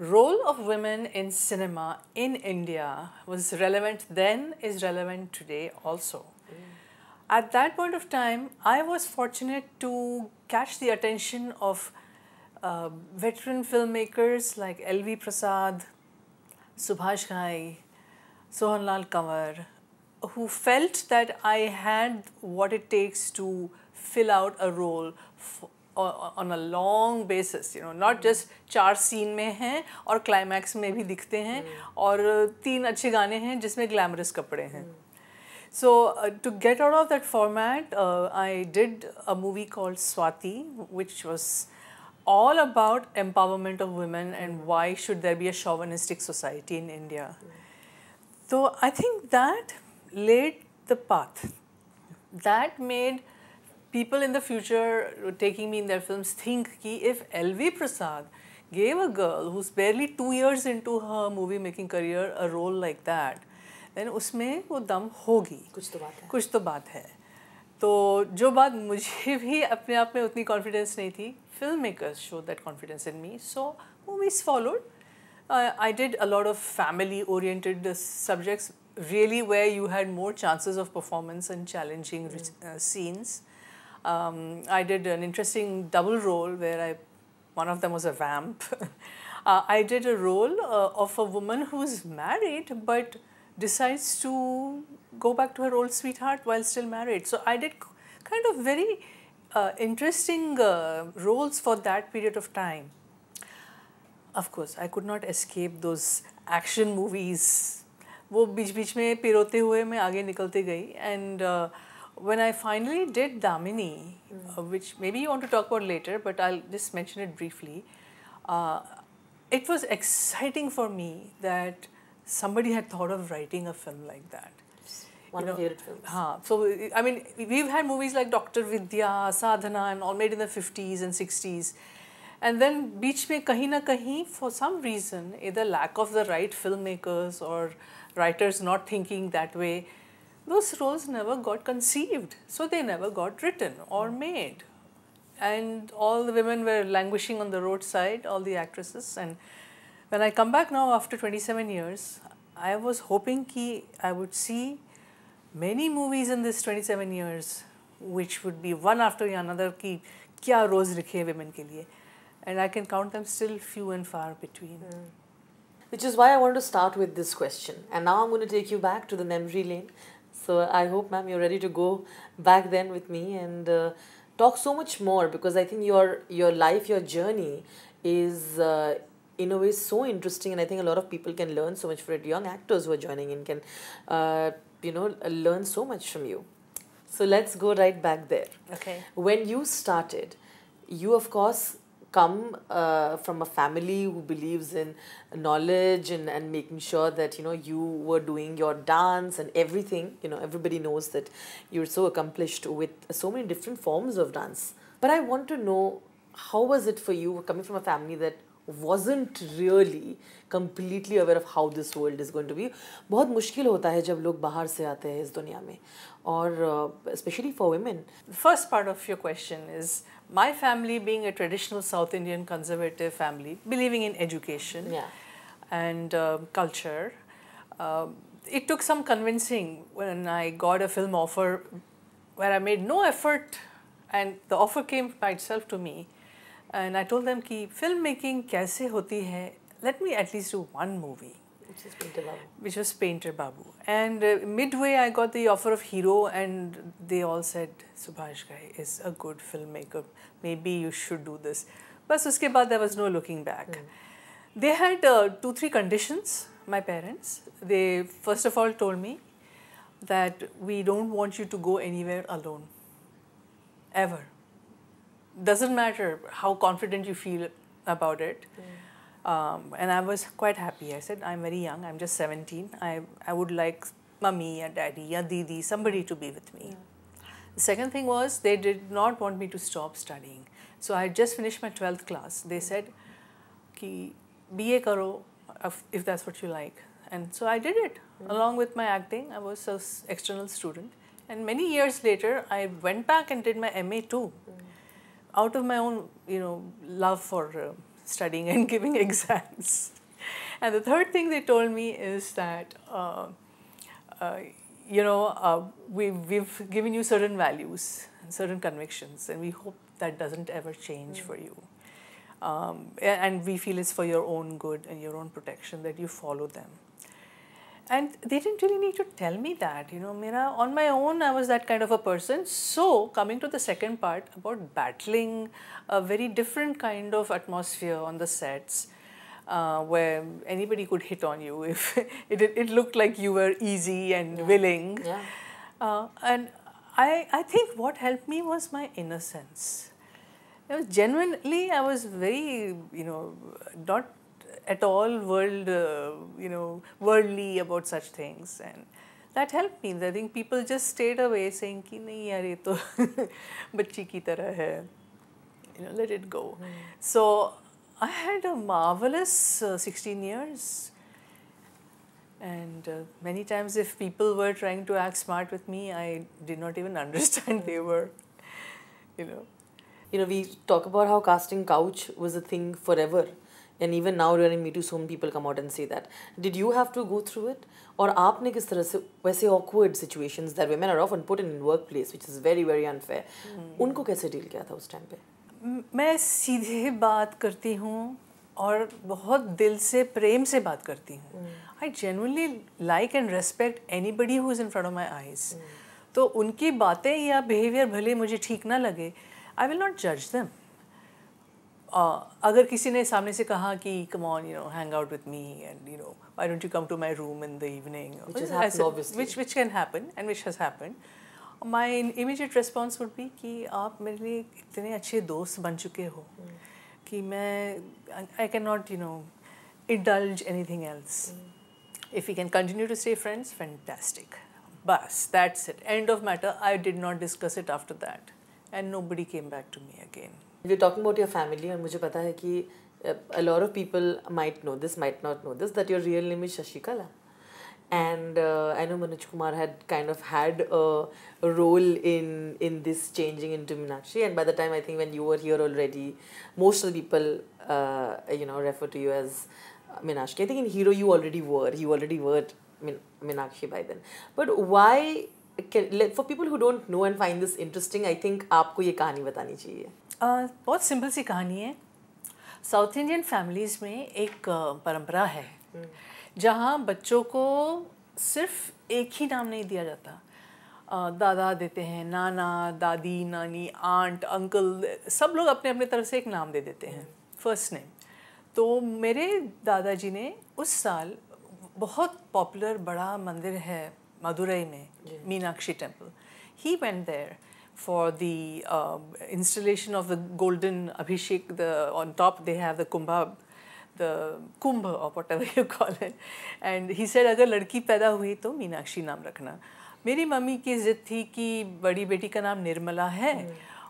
role of women in cinema in India was relevant then, is relevant today also. Mm. At that point of time, I was fortunate to catch the attention of uh, veteran filmmakers like L.V. Prasad, Subhash Ghai, Sohanlal Kamar, who felt that I had what it takes to fill out a role on a long basis you know not hmm. just चार scene में हैं और climax में भी दिखते हैं hmm. और तीन अच्छे गाने हैं जिसमें ग्लैमरस कपड़े हैं hmm. So uh, to get out of that format, uh, I did a movie called Swati, which was all about empowerment of women and why should there be a chauvinistic society in India. So I think that laid the path. That made people in the future taking me in their films think ki if L.V. Prasad gave a girl who's barely 2 years into her movie making career a role like that, then उसमें वो दम होगी कुछ तो बात है कुछ तो बात है तो जो बात मुझे भी अपने आप में उतनी कॉन्फिडेंस नहीं थी film makers show that confidence in me so movies followed I did a lot of family oriented subjects really where you had more chances of performance and challenging mm. uh, scenes um, I did an interesting double role where I, one of them was a vamp. uh, I did a role uh, of a woman who's married but decides to go back to her old sweetheart while still married. So I did kind of very uh, interesting uh, roles for that period of time. Of course, I could not escape those action movies. वो बीच बीच में पिरोते हुए मैं आगे निकलते गई and when I finally did Damini, mm. uh, which maybe you want to talk about later, but I'll just mention it briefly. Uh, it was exciting for me that somebody had thought of writing a film like that. One you of know, favorite films. Huh. So, I mean, we've had movies like Dr. Vidya, Sadhana, and all made in the 50s and 60s. And then, beach mein kahin na kahin, for some reason, either lack of the right filmmakers or writers not thinking that way, those roles never got conceived. So they never got written or hmm. made. And all the women were languishing on the roadside, all the actresses. And when I come back now after 27 years, I was hoping ki I would see many movies in this 27 years, which would be one after another ki kya roles likhe women ke liye. And I can count them still few and far between. Mm. Which is why I wanted to start with this question. And now I'm going to take you back to the memory lane so I hope, ma'am, you're ready to go back then with me and uh, talk so much more because I think your your life, your journey is. Uh, in a way, so interesting, and I think a lot of people can learn so much from it. Young actors who are joining in can, uh, you know, learn so much from you. So let's go right back there. Okay. When you started, you of course come uh, from a family who believes in knowledge and, and making sure that you know you were doing your dance and everything you know everybody knows that you're so accomplished with so many different forms of dance but i want to know how was it for you coming from a family that wasn't really completely aware of how this world is going to be बहुत मुश्किल होता है जब लोग बाहर से आते हैं इस दुनिया में और uh, especially for women first part of your question is my family being a traditional south indian conservative family believing in education yeah. and uh, culture uh, it took some convincing when i got a film offer where i made no effort and the offer came by itself to me and I told them कि film making कैसे होती है let me at least do one movie which was Painter Babu and mid way I got the offer of hero and they all said Subhash Ghai is a good film maker may be you should do this बस उसके बाद there was no looking back they had two three conditions my parents they first of all told me that we don't want you to go anywhere alone ever doesn't matter how confident you feel about it. Yeah. Um, and I was quite happy. I said, I'm very young, I'm just 17. I, I would like mummy and daddy and didi, somebody to be with me. Yeah. The second thing was they did not want me to stop studying. So I just finished my 12th class. They said, Ki, BA karo if that's what you like. And so I did it. Hmm. Along with my acting, I was an external student. And many years later, I went back and did my MA too. Hmm out of my own, you know, love for uh, studying and giving exams. and the third thing they told me is that, uh, uh you know, uh, we, we've given you certain values and certain convictions, and we hope that doesn't ever change mm. for you. Um, and we feel it's for your own good and your own protection that you follow them. And they didn't really need to tell me that, you know, Mira. on my own, I was that kind of a person. So, coming to the second part about battling a very different kind of atmosphere on the sets, uh, where anybody could hit on you if it, it looked like you were easy and yeah. willing. Yeah. Uh, and I, I think what helped me was my innocence. It was genuinely, I was very, you know, not at all world, uh, you know, worldly about such things. And that helped me. I think people just stayed away saying "Ki nahi यार ये तो बच्ची की तरह You know, let it go. Hmm. So I had a marvelous uh, 16 years. And uh, many times, if people were trying to act smart with me, I did not even understand they were, you know. You know, we talk about how casting couch was a thing forever. And even now during me too some people come out and see that did you have to go through it और आपने किस तरह से वैसे awkward situation that women are often put in work place which is very very unfair उनको कैसे deal किया था उस टाइम पे मैं सीधे बात करती हूँ और बहुत दिल से प्रेम से बात करती हूँ I genuinely like and respect anybody who is in front of my eyes तो उनकी बातें या बिहेवियर भले मुझे ठीक ना लगे आई विल नॉट जज दैम अगर किसी ने सामने से कहा कि come on you know hang out with me and you know I don't you come to my room in the evening which which can happen and which has happen my immediate response would भी कि आप मेरे लिए इतने अच्छे दोस्त बन चुके हो कि मैं I can not you know indulge anything else if you can continue to stay friends fantastic बस that's it end of matter I did not discuss it after that and nobody came back to me again We're talking about your family, and मुझे पता है a lot of people might know this, might not know this, that your real name is Shashikala. And uh, I know Manoj Kumar had kind of had a role in in this changing into Meenakshi. And by the time I think when you were here already, most of the people uh, you know refer to you as uh, Meenakshi. I think in Hero you already were, you already were Min- Meenakshi by then. But why? For people who don't know and find this interesting, I think आपको ये कहानी बतानी चाहिए बहुत simple सी कहानी है south Indian families में एक परंपरा है हम्म। जहाँ बच्चों को सिर्फ एक ही नाम नहीं दिया जाता दादा देते हैं नाना दादी नानी आंट अंकल सब लोग अपने अपने तरफ से एक नाम दे देते हैं हम्म। फर्स्ट नेम तो मेरे दादाजी ने उस साल बहुत पॉपुलर बड़ा मंदिर है मदुरई में Meenakshi temple he went there for the um, installation of the golden abhishek. The on top they have the kumbha, the kumbh or whatever you call it. And he said, agar अगर लड़की पैदा हुई तो मीनाक्षी नाम रखना. मेरी मम्मी की जिद थी कि बड़ी बेटी का नाम निर्मला है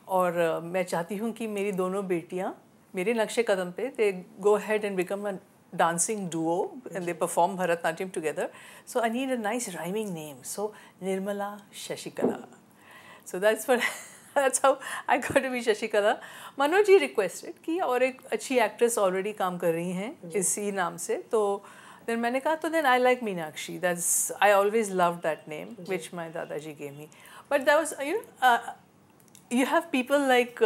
और मैं चाहती हूँ कि मेरी दोनों बेटियाँ मेरे नक्शे कदम पे they go had and become a dancing duo and they perform Bharatnatyam together. So I need a nice rhyming name. So Nirmala Shashikala. So that's what that's how I got to be Shashikala. Manoj requested requested कि और एक अच्छी actress already काम कर रही हैं इसी नाम से तो देन मैंने कहा तो then I like Meenakshi that's I always love that name which my दादाजी gave me but that was you you have people like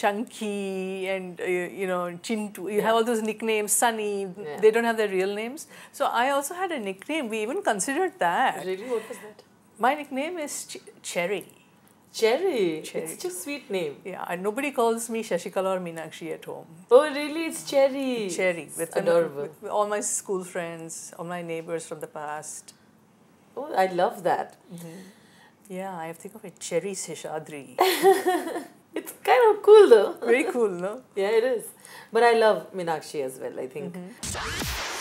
chunky and uh, you know chintu you yeah. have all those nicknames sunny yeah. they don't have their real names so i also had a nickname we even considered that really what was that my nickname is Ch cherry Cherry. Cherry. It's a sweet name. Yeah, and nobody calls me Shashikala or Meenakshi at home. Oh, really? It's Cherry. Cherry. With adorable. An, with all my school friends, all my neighbors from the past. Oh, I love that. Mm-hmm. Yeah, I think of it Cherry Seshadri. it's kind of cool though. Very cool, no? yeah, it is. But I love Meenakshi as well, I think. Mm-hmm.